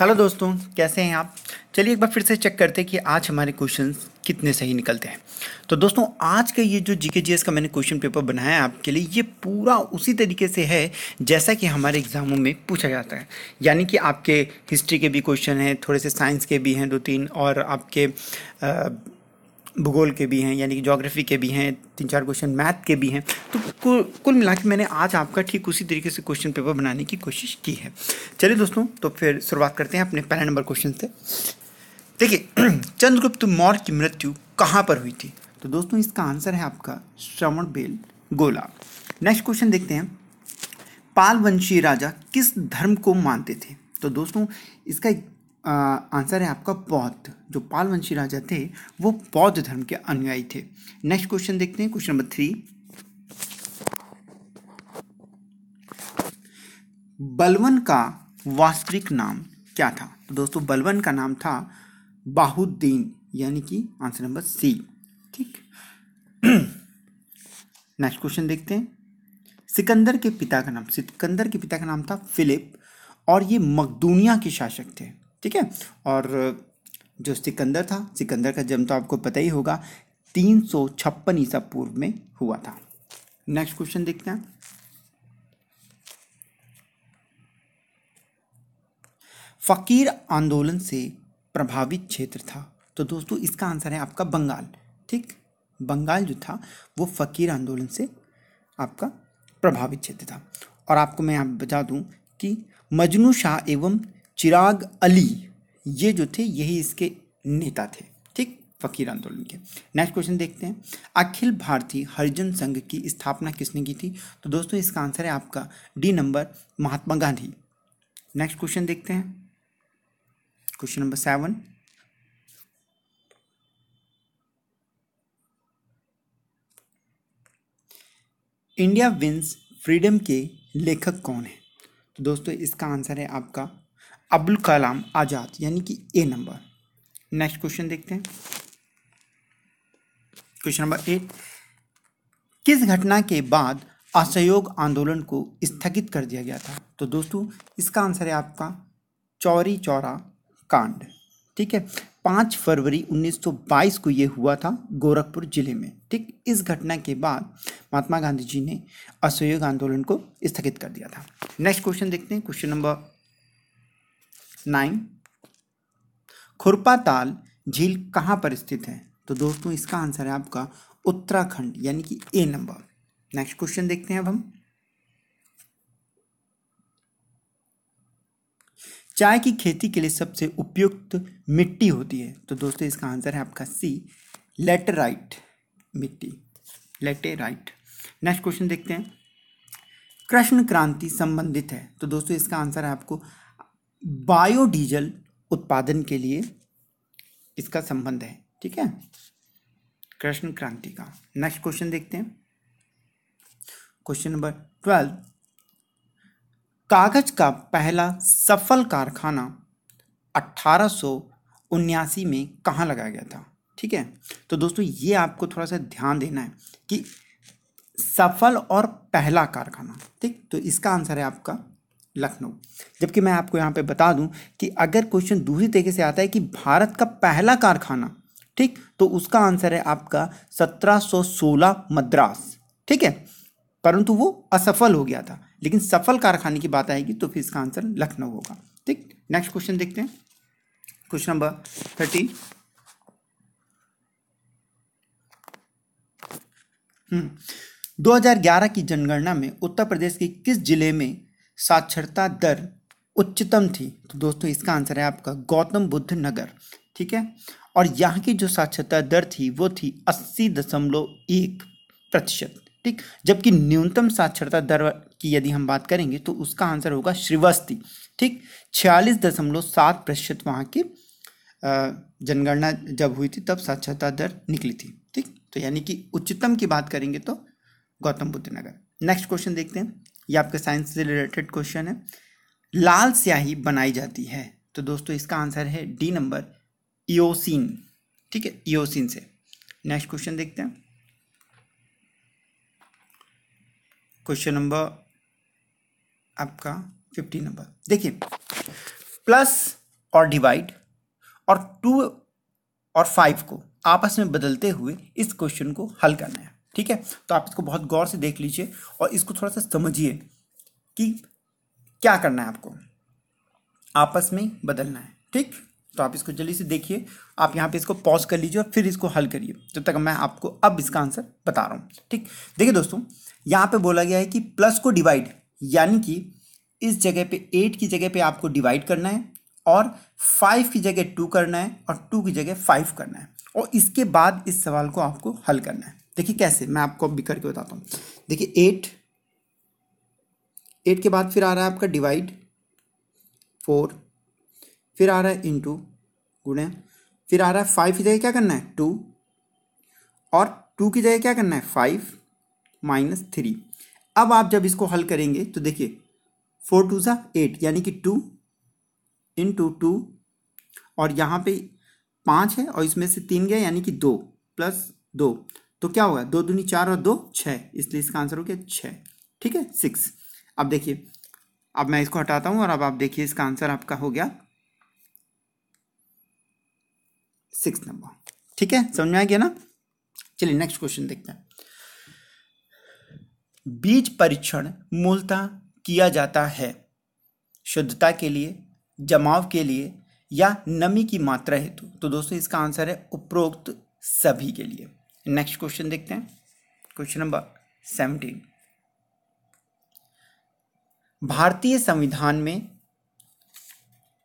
hello दोस्तों कैसे हैं आप चलिए एक बार फिर से चेक करते हैं कि आज हमारे क्वेश्चन कितने सही निकलते हैं तो दोस्तों आज का ये जो जी के का मैंने क्वेश्चन पेपर बनाया है आपके लिए ये पूरा उसी तरीके से है जैसा कि हमारे एग्ज़ामों में पूछा जाता है यानी कि आपके हिस्ट्री के भी क्वेश्चन हैं थोड़े से साइंस के भी हैं दो तीन और आपके आ, भूगोल के भी हैं यानी कि जोग्राफ़ी के भी हैं तीन चार क्वेश्चन मैथ के भी हैं तो कुल कुल मिला के मैंने आज आपका ठीक उसी तरीके से क्वेश्चन पेपर बनाने की कोशिश की है चलिए दोस्तों तो फिर शुरुआत करते हैं अपने पहले नंबर क्वेश्चन से देखिए चंद्रगुप्त मौर्य की मृत्यु कहाँ पर हुई थी तो दोस्तों इसका आंसर है आपका Shravanabelagola next question देखते हैं पालवंशी राजा किस धर्म को मानते थे तो दोस्तों इसका एक आंसर है आपका बौद्ध जो पालवंशी राजा थे वो बौद्ध धर्म के अनुयायी थे नेक्स्ट क्वेश्चन देखते हैं क्वेश्चन नंबर थ्री बलवन का वास्तविक नाम क्या था तो दोस्तों बलवन का नाम था बाहुद्दीन यानी कि आंसर नंबर सी ठीक नेक्स्ट क्वेश्चन देखते हैं सिकंदर के पिता का नाम सिकंदर के पिता का नाम था फिलिप और ये मकदूनिया के शासक थे ठीक है और जो सिकंदर था सिकंदर का जन्म तो आपको पता ही होगा तीन सौ छप्पन ईसा पूर्व में हुआ था नेक्स्ट क्वेश्चन देखते हैं फकीर आंदोलन से प्रभावित क्षेत्र था तो दोस्तों इसका आंसर है आपका बंगाल ठीक बंगाल जो था वो फकीर आंदोलन से आपका प्रभावित क्षेत्र था और आपको मैं यहाँ बता दूँ कि मजनू शाह एवं चिराग अली ये जो थे यही इसके नेता थे ठीक फकीर आंदोलन के नेक्स्ट क्वेश्चन देखते हैं अखिल भारतीय हरिजन संघ की स्थापना किसने की थी तो दोस्तों इसका आंसर है आपका D number Mahatma Gandhi next question देखते हैं question number seven India wins freedom के लेखक कौन है तो दोस्तों इसका आंसर है आपका अब्दुल कलाम आज़ाद यानी कि ए नंबर नेक्स्ट क्वेश्चन देखते हैं क्वेश्चन नंबर एट किस घटना के बाद असहयोग आंदोलन को स्थगित कर दिया गया था तो दोस्तों इसका आंसर है आपका चौरी चौरा कांड ठीक है पाँच फरवरी 1922 को ये हुआ था गोरखपुर जिले में ठीक इस घटना के बाद महात्मा गांधी जी ने असहयोग आंदोलन को स्थगित कर दिया था नेक्स्ट क्वेश्चन देखते हैं क्वेश्चन नंबर नाइन खुरपाताल झील कहाँ पर स्थित है तो दोस्तों इसका आंसर है आपका उत्तराखंड यानी कि ए नंबर नेक्स्ट क्वेश्चन देखते हैं अब हम चाय की खेती के लिए सबसे उपयुक्त मिट्टी होती है तो दोस्तों इसका आंसर है आपका सी लेटराइट मिट्टी लेटेराइट नेक्स्ट क्वेश्चन देखते हैं कृष्ण क्रांति संबंधित है तो दोस्तों इसका आंसर है आपको बायोडीजल उत्पादन के लिए इसका संबंध है ठीक है कृष्ण क्रांति का नेक्स्ट क्वेश्चन देखते हैं क्वेश्चन नंबर ट्वेल्व कागज का पहला सफल कारखाना अट्ठारह में कहाँ लगाया गया था ठीक है तो दोस्तों ये आपको थोड़ा सा ध्यान देना है कि सफल और पहला कारखाना ठीक तो इसका आंसर है आपका लखनऊ जबकि मैं आपको यहाँ पे बता दूँ कि अगर क्वेश्चन दूसरी तरीके से आता है कि भारत का पहला कारखाना ठीक तो उसका आंसर है आपका 1716 मद्रास ठीक है परंतु वो असफल हो गया था लेकिन सफल कारखाने की बात आएगी तो फिर इसका आंसर लखनऊ होगा ठीक नेक्स्ट क्वेश्चन देखते हैं क्वेश्चन नंबर थर्टीन हम्म 2011 की जनगणना में उत्तर प्रदेश के किस जिले में साक्षरता दर उच्चतम थी तो दोस्तों इसका आंसर है आपका गौतम बुद्ध नगर ठीक है और यहाँ की जो साक्षरता दर थी वो थी अस्सी दशमलव एक प्रतिशत ठीक जबकि न्यूनतम साक्षरता दर की यदि हम बात करेंगे तो उसका आंसर होगा श्रीवस्ती ठीक छियालीस दशमलव सात प्रतिशत वहाँ की जनगणना जब हुई थी तब साक्षरता दर निकली थी ठीक तो यानी कि उच्चतम की बात करेंगे तो गौतम बुद्ध नगर नेक्स्ट क्वेश्चन देखते हैं ये आपके साइंस से रिलेटेड क्वेश्चन है लाल स्याही बनाई जाती है तो दोस्तों इसका आंसर है डी नंबर इोसिन ठीक है इोसिन से नेक्स्ट क्वेश्चन देखते हैं क्वेश्चन नंबर आपका फिफ्टी नंबर देखिए प्लस और डिवाइड और टू और फाइव को आपस में बदलते हुए इस क्वेश्चन को हल करना है ठीक है तो आप इसको बहुत गौर से देख लीजिए और इसको थोड़ा सा समझिए कि क्या करना है आपको आपस में बदलना है ठीक तो आप इसको जल्दी से देखिए आप यहाँ पे इसको पॉज कर लीजिए और फिर इसको हल करिए जब तक मैं आपको अब इसका आंसर बता रहा हूँ ठीक देखिए दोस्तों यहाँ पे बोला गया है कि प्लस को डिवाइड यानी कि इस जगह पे एट की जगह पे आपको डिवाइड करना है और फाइव की जगह टू करना है और टू की जगह फाइव करना है और इसके बाद इस सवाल को आपको हल करना है देखिए कैसे मैं आपको अब भी करके बताता हूँ देखिए एट एट के बाद फिर आ रहा है आपका डिवाइड फोर फिर आ रहा है इंटू गुणे फिर आ रहा है फाइव की जगह क्या करना है टू और टू की जगह क्या करना है फाइव माइनस थ्री अब आप जब इसको हल करेंगे तो देखिए फोर टू ज़ा एट यानी कि टू इन टू टू और यहाँ पे पाँच है और इसमें से तीन गया यानी कि दो प्लस दो तो क्या होगा दो दूनी चार और दो छः इसलिए इसका आंसर हो गया छः ठीक है सिक्स अब देखिए अब मैं इसको हटाता हूँ और अब आप देखिए इसका आंसर आपका हो गया सिक्स नंबर ठीक है समझ में आ गया ना चलिए नेक्स्ट क्वेश्चन देखते हैं बीज परीक्षण मूलतः किया जाता है शुद्धता के लिए जमाव के लिए या नमी की मात्रा हेतु तो दोस्तों इसका आंसर है उपरोक्त सभी के लिए नेक्स्ट क्वेश्चन देखते हैं क्वेश्चन नंबर सेवनटीन भारतीय संविधान में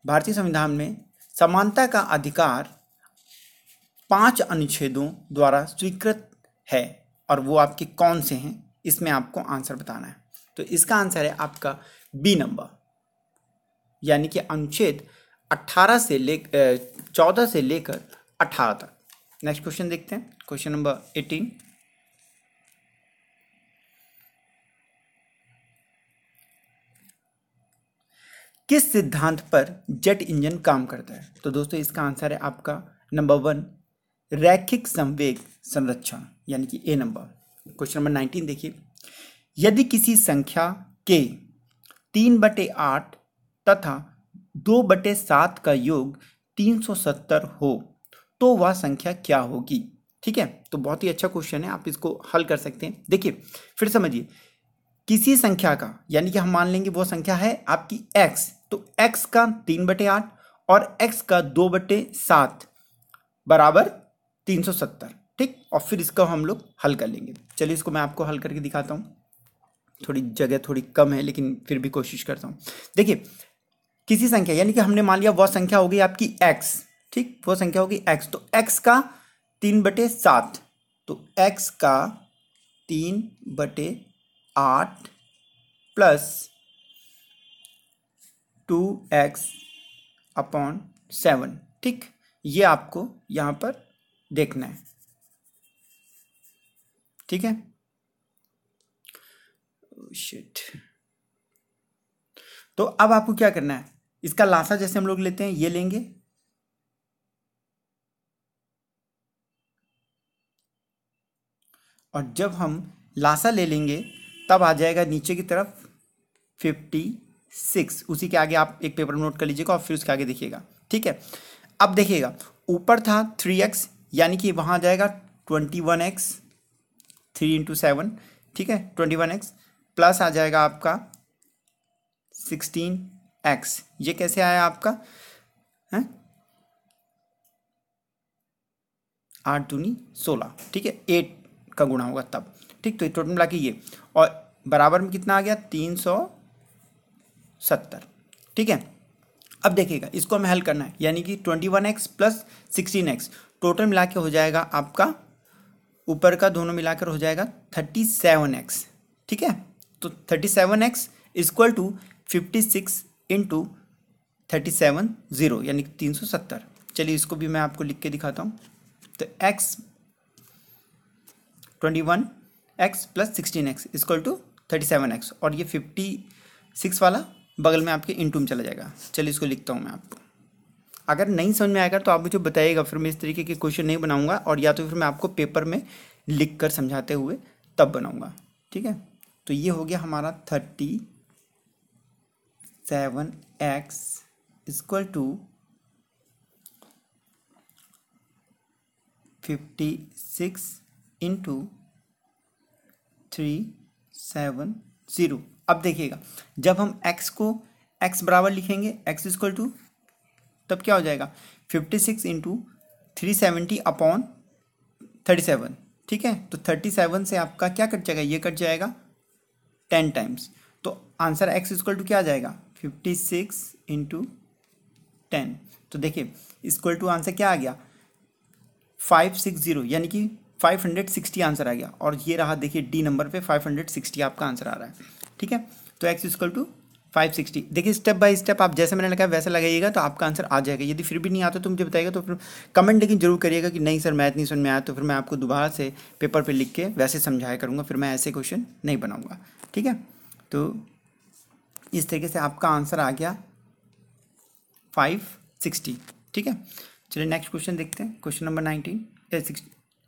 भारतीय संविधान में समानता का अधिकार पांच अनुच्छेदों द्वारा स्वीकृत है और वो आपके कौन से हैं इसमें आपको आंसर बताना है तो इसका आंसर है आपका बी नंबर यानी कि अनुच्छेद 18 से ले चौदह से लेकर 18 तक नेक्स्ट क्वेश्चन देखते हैं क्वेश्चन नंबर एटीन किस सिद्धांत पर जेट इंजन काम करता है तो दोस्तों इसका आंसर है आपका नंबर वन रैखिक संवेग संरक्षण यानी कि A number question number nineteen देखिए यदि किसी संख्या के तीन बटे आठ तथा दो बटे सात का योग तीन सौ सत्तर हो तो वह संख्या क्या होगी ठीक है तो बहुत ही अच्छा क्वेश्चन है आप इसको हल कर सकते हैं देखिए फिर समझिए किसी संख्या का यानी कि हम मान लेंगे वो संख्या है आपकी एक्स तो एक्स का तीन बटे आठ और एक्स का दो बटे सात बराबर तीन सौ सत्तर ठीक और फिर इसका हम लोग हल कर लेंगे चलिए इसको मैं आपको हल करके दिखाता हूँ थोड़ी जगह थोड़ी कम है लेकिन फिर भी कोशिश करता हूँ देखिए किसी संख्या यानी कि हमने मान लिया वह संख्या हो गई आपकी एक्स ठीक वो संख्या होगी एक्स तो एक्स का तीन बटे सात तो एक्स का तीन बटे आठ plus two x upon seven ठीक ये आपको यहाँ पर देखना है ठीक है शिट oh, तो अब आपको क्या करना है इसका लाशा जैसे हम लोग लेते हैं ये लेंगे और जब हम लासा ले लेंगे तब आ जाएगा नीचे की तरफ फिफ्टी सिक्स उसी के आगे आप एक पेपर नोट कर लीजिएगा और फिर उसके आगे देखिएगा ठीक है अब देखिएगा ऊपर था थ्री एक्स यानी कि वहाँ आ जाएगा twenty one x three into seven ठीक है ट्वेंटी वन एक्स प्लस आ जाएगा आपका सिक्सटीन एक्स ये कैसे आया आपका है आठ दूनी सोलह ठीक है एट का गुणा होगा तब ठीक तो टोटल मिला के ये और बराबर में कितना आ गया तीन सौ सत्तर ठीक है अब देखिएगा इसको हमें हल करना है यानी कि twenty one x plus sixteen x total मिला के हो जाएगा आपका ऊपर का दोनों मिलाकर हो जाएगा थर्टी सेवन एक्स ठीक है तो thirty seven x equal to fifty six into thirty seven zero यानी तीन सौ सत्तर चलिए इसको भी मैं आपको लिख के दिखाता हूँ तो x twenty one x plus sixteen x equal to thirty seven x और ये फिफ्टी सिक्स वाला बगल में आपके इंटू में चला जाएगा चलिए इसको लिखता हूँ मैं आपको अगर नहीं समझ में आएगा तो आप मुझे बताइएगा फिर मैं इस तरीके के क्वेश्चन नहीं बनाऊंगा और या तो फिर मैं आपको पेपर में लिख कर समझाते हुए तब बनाऊंगा ठीक है तो ये हो गया हमारा thirty seven x equal to fifty six into three seven zero अब देखिएगा जब हम x को x बराबर लिखेंगे x इजक्ल टू तब क्या हो जाएगा fifty six into three seventy upon thirty seven ठीक है तो थर्टी सेवन से आपका क्या कट जाएगा ये कट जाएगा टेन टाइम्स तो आंसर एक्स इजक्ल टू क्या आ जाएगा फिफ्टी सिक्स इंटू टेन तो देखिए इजक्ल टू आंसर क्या आ गया फाइव सिक्स ज़ीरो यानी कि 560 आंसर आ गया और ये रहा देखिए डी नंबर पे 560 आपका आंसर आ रहा है ठीक है तो एक्स इजकल टू सिक्सटी देखिए स्टेप बाय स्टेप आप जैसे मैंने लगाया वैसा लगाइएगा तो आपका आंसर आ जाएगा यदि फिर भी नहीं आता तो मुझे बताइएगा तो फिर कमेंट लेकिन जरूर करिएगा कि नहीं सर मैथ नहीं सुन में आया तो फिर मैं आपको दोबारा से पेपर पर लिख के वैसे समझाया करूँगा फिर मैं ऐसे क्वेश्चन नहीं बनाऊँगा ठीक है तो इस तरीके से आपका आंसर आ गया फाइव सिक्सटी ठीक है चलिए नेक्स्ट क्वेश्चन देखते हैं क्वेश्चन नंबर नाइनटीन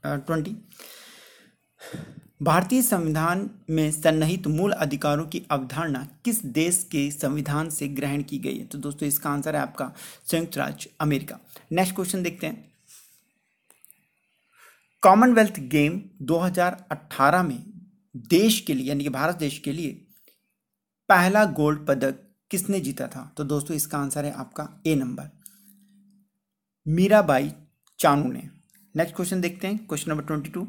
ट्वेंटी भारतीय संविधान में सन्निहित मूल अधिकारों की अवधारणा किस देश के संविधान से ग्रहण की गई है तो दोस्तों इसका आंसर है आपका संयुक्त राज्य अमेरिका नेक्स्ट क्वेश्चन देखते हैं कॉमनवेल्थ गेम 2018 में देश के लिए यानी कि भारत देश के लिए पहला गोल्ड पदक किसने जीता था तो दोस्तों इसका आंसर है आपका ए नंबर मीराबाई चानू ने नेक्स्ट क्वेश्चन देखते हैं क्वेश्चन नंबर ट्वेंटी टू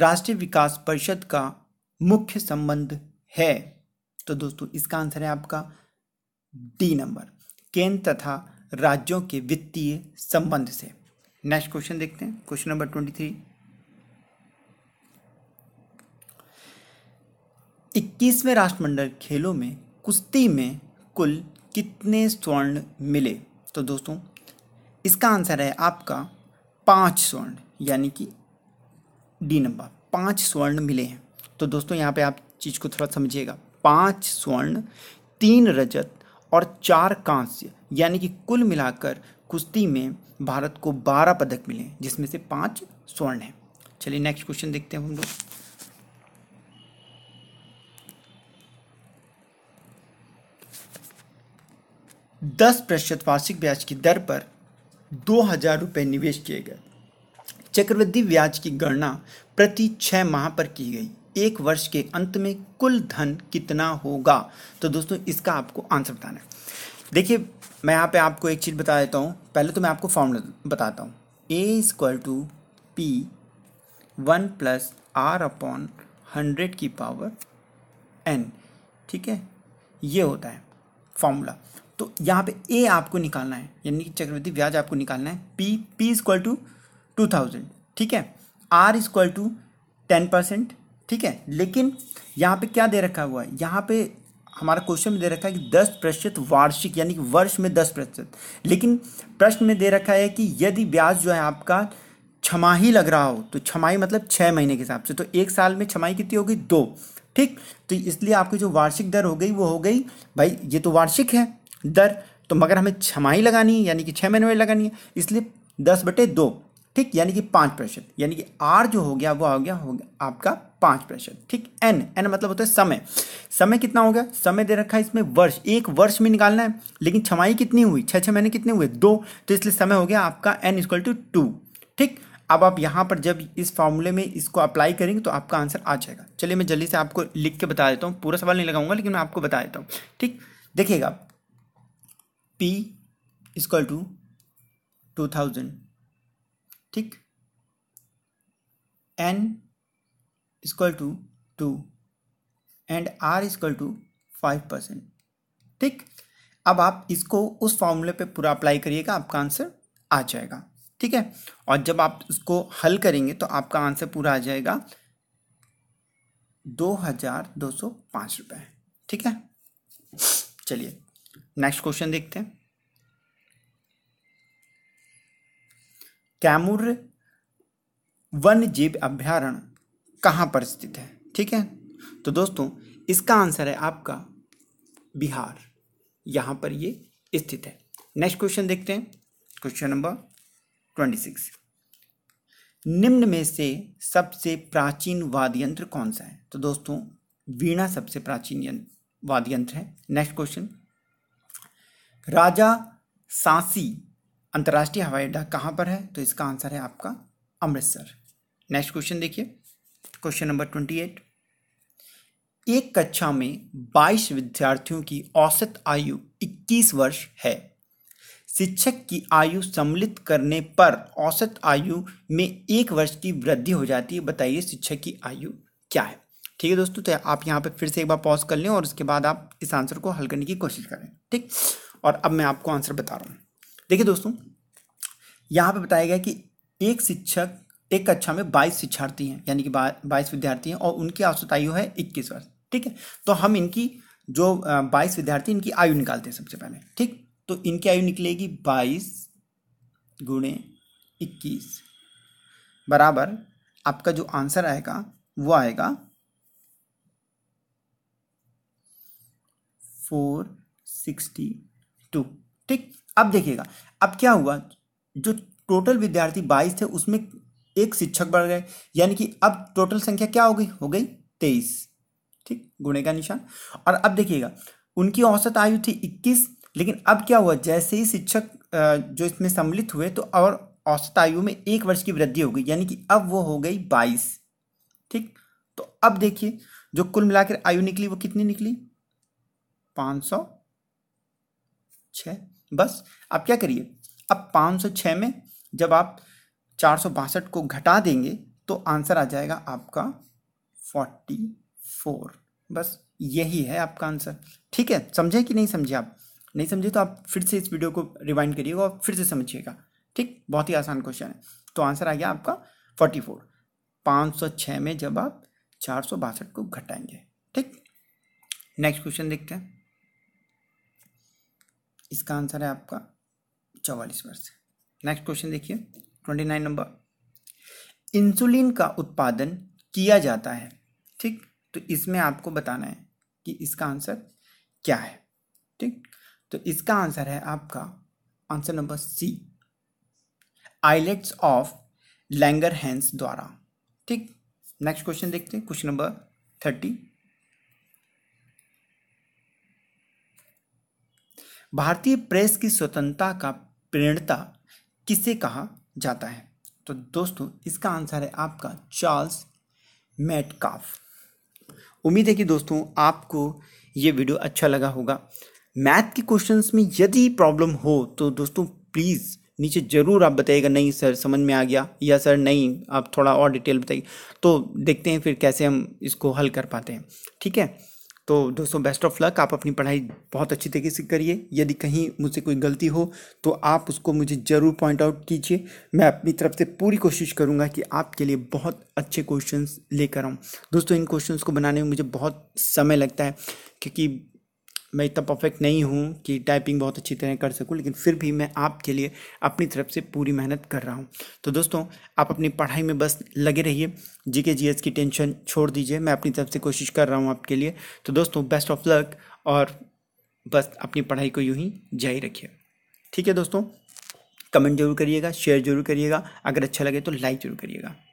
राष्ट्रीय विकास परिषद का मुख्य संबंध है तो दोस्तों इसका आंसर है आपका डी नंबर केंद्र तथा राज्यों के वित्तीय संबंध से नेक्स्ट क्वेश्चन देखते हैं क्वेश्चन नंबर ट्वेंटी थ्री इक्कीसवें राष्ट्रमंडल खेलों में कुश्ती में कुल कितने स्वर्ण मिले तो दोस्तों इसका आंसर है आपका पांच स्वर्ण यानी कि डी नंबर पांच स्वर्ण मिले हैं तो दोस्तों यहाँ पे आप चीज़ को थोड़ा समझिएगा पांच स्वर्ण तीन रजत और चार कांस्य यानी कि कुल मिलाकर कुश्ती में भारत को बारह पदक मिले जिसमें से पांच स्वर्ण हैं चलिए नेक्स्ट क्वेश्चन देखते हैं हम लोग दस प्रतिशत वार्षिक ब्याज की दर पर दो हजार रुपये निवेश किए गए चक्रवृद्धि ब्याज की गणना प्रति छः माह पर की गई एक वर्ष के अंत में कुल धन कितना होगा तो दोस्तों इसका आपको आंसर बताना है देखिए मैं यहाँ पे आपको एक चीज़ बता देता हूँ पहले तो मैं आपको फॉर्मूला बताता हूँ A equal to P one plus R upon hundred की पावर एन ठीक है ये होता है फॉर्मूला तो यहाँ पे ए आपको निकालना है यानी कि चक्रवृद्धि ब्याज आपको निकालना है P P equal to two thousand ठीक है R equal to ten percent ठीक है लेकिन यहाँ पे क्या दे रखा हुआ है यहाँ पे हमारा क्वेश्चन में दे रखा है कि दस प्रतिशत वार्षिक यानी कि वर्ष में दस प्रतिशत लेकिन प्रश्न में दे रखा है कि यदि ब्याज जो है आपका छमाही लग रहा हो तो छमाही मतलब छः महीने के हिसाब से तो एक साल में छमाही कितनी होगी दो ठीक तो इसलिए आपकी जो वार्षिक दर हो गई वो हो गई भाई ये तो वार्षिक है दर तो मगर हमें छमाही लगानी है यानी कि छः महीने में लगानी है इसलिए दस बटे दो ठीक यानी कि पाँच प्रतिशत यानी कि आर जो हो गया वो हो गया हो गया आपका पाँच प्रतिशत ठीक एन एन मतलब होता है समय समय कितना हो गया समय दे रखा है इसमें वर्ष एक वर्ष में निकालना है लेकिन छमाही कितनी हुई छः छः महीने कितने हुए दो तो इसलिए समय हो गया आपका एन इजक्वल टू टू ठीक अब आप यहाँ पर जब इस फॉर्मूले में इसको अप्लाई करेंगे तो आपका आंसर आ जाएगा चलिए मैं जल्दी से आपको लिख के बता देता हूँ पूरा सवाल नहीं लगाऊंगा लेकिन मैं आपको बता देता हूँ ठीक देखिएगा P equal to two thousand ठीक N equal to two and R equal to five percent ठीक अब आप इसको उस फॉर्मूले पे पूरा अप्लाई करिएगा आपका आंसर आ जाएगा ठीक है और जब आप उसको हल करेंगे तो आपका आंसर पूरा आ जाएगा दो हजार दो सौ पाँच रुपये ठीक है चलिए नेक्स्ट क्वेश्चन देखते हैं कैमूर वन्य जीव अभ्यारण्य कहाँ पर स्थित है ठीक है तो दोस्तों इसका आंसर है आपका बिहार यहाँ पर ये स्थित है नेक्स्ट क्वेश्चन देखते हैं क्वेश्चन नंबर ट्वेंटी सिक्स निम्न में से सबसे प्राचीन वाद्य यंत्र कौन सा है तो दोस्तों वीणा सबसे प्राचीन वाद्य यंत्र है नेक्स्ट क्वेश्चन राजा सांसी अंतर्राष्ट्रीय हवाई अड्डा कहाँ पर है तो इसका आंसर है आपका अमृतसर नेक्स्ट क्वेश्चन देखिए क्वेश्चन नंबर ट्वेंटी एट एक कक्षा में बाईस विद्यार्थियों की औसत आयु इक्कीस वर्ष है शिक्षक की आयु सम्मिलित करने पर औसत आयु में एक वर्ष की वृद्धि हो जाती है बताइए शिक्षक की आयु क्या है ठीक है दोस्तों तो आप यहाँ पर फिर से एक बार पॉज कर लें और उसके बाद आप इस आंसर को हल करने की कोशिश करें ठीक और अब मैं आपको आंसर बता रहा हूँ देखिए दोस्तों यहाँ पे बताया गया कि एक शिक्षक एक कक्षा में बाईस शिक्षार्थी हैं यानी कि बाईस विद्यार्थी हैं और उनकी औसत आयु है इक्कीस वर्ष ठीक है तो हम इनकी जो बाईस विद्यार्थी इनकी आयु निकालते हैं सबसे पहले ठीक तो इनकी आयु निकलेगी बाईस गुणे इक्कीस बराबर आपका जो आंसर आएगा वो आएगा फोर सिक्सटी टू ठीक अब देखिएगा अब क्या हुआ जो टोटल विद्यार्थी बाईस थे उसमें एक शिक्षक बढ़ गए यानी कि अब टोटल संख्या क्या हो गई हो गई तेईस ठीक गुणे का निशान और अब देखिएगा उनकी औसत आयु थी इक्कीस लेकिन अब क्या हुआ जैसे ही शिक्षक जो इसमें सम्मिलित हुए तो और औसत आयु में एक वर्ष की वृद्धि हो गई यानी कि अब वो हो गई बाईस ठीक तो अब देखिए जो कुल मिलाकर आयु निकली वो कितनी निकली पाँच सौ छः बस आप क्या करिए अब पाँच सौ छः में जब आप चार सौ बासठ को घटा देंगे तो आंसर आ जाएगा आपका फोर्टी फोर बस यही है आपका आंसर ठीक है समझे कि नहीं समझे आप नहीं समझे तो आप फिर से इस वीडियो को रिवाइंड करिएगा और फिर से समझिएगा ठीक बहुत ही आसान क्वेश्चन है तो आंसर आ गया आपका फोर्टी फोर पाँच सौ छः में जब आप चार सौ बासठ को घटाएंगे ठीक नेक्स्ट क्वेश्चन देखते हैं इसका आंसर है आपका चौवालीस वर्ष नेक्स्ट क्वेश्चन देखिए ट्वेंटी नाइन नंबर इंसुलिन का उत्पादन किया जाता है ठीक तो इसमें आपको बताना है कि इसका आंसर क्या है ठीक तो इसका आंसर है आपका answer number C islets of Langerhans द्वारा ठीक नेक्स्ट क्वेश्चन देखते हैं क्वेश्चन नंबर थर्टी भारतीय प्रेस की स्वतंत्रता का प्रेरणता किसे कहा जाता है तो दोस्तों इसका आंसर है आपका चार्ल्स मैटकाफ उम्मीद है कि दोस्तों आपको ये वीडियो अच्छा लगा होगा मैथ के क्वेश्चंस में यदि प्रॉब्लम हो तो दोस्तों प्लीज़ नीचे ज़रूर आप बताइएगा नहीं सर समझ में आ गया या सर नहीं आप थोड़ा और डिटेल बताइए तो देखते हैं फिर कैसे हम इसको हल कर पाते हैं ठीक है तो दोस्तों बेस्ट ऑफ लक आप अपनी पढ़ाई बहुत अच्छी तरीके से करिए यदि कहीं मुझसे कोई गलती हो तो आप उसको मुझे ज़रूर पॉइंट आउट कीजिए मैं अपनी तरफ से पूरी कोशिश करूँगा कि आपके लिए बहुत अच्छे क्वेश्चन लेकर आऊँ दोस्तों इन क्वेश्चन को बनाने में मुझे बहुत समय लगता है क्योंकि मैं इतना परफेक्ट नहीं हूँ कि टाइपिंग बहुत अच्छी तरह कर सकूँ लेकिन फिर भी मैं आपके लिए अपनी तरफ से पूरी मेहनत कर रहा हूँ तो दोस्तों आप अपनी पढ़ाई में बस लगे रहिए जी के जी एस की टेंशन छोड़ दीजिए मैं अपनी तरफ से कोशिश कर रहा हूँ आपके लिए तो दोस्तों बेस्ट ऑफ लक और बस अपनी पढ़ाई को यूँ ही जारी रखिए ठीक है दोस्तों कमेंट जरूर करिएगा शेयर जरूर करिएगा अगर अच्छा लगे तो लाइक जरूर करिएगा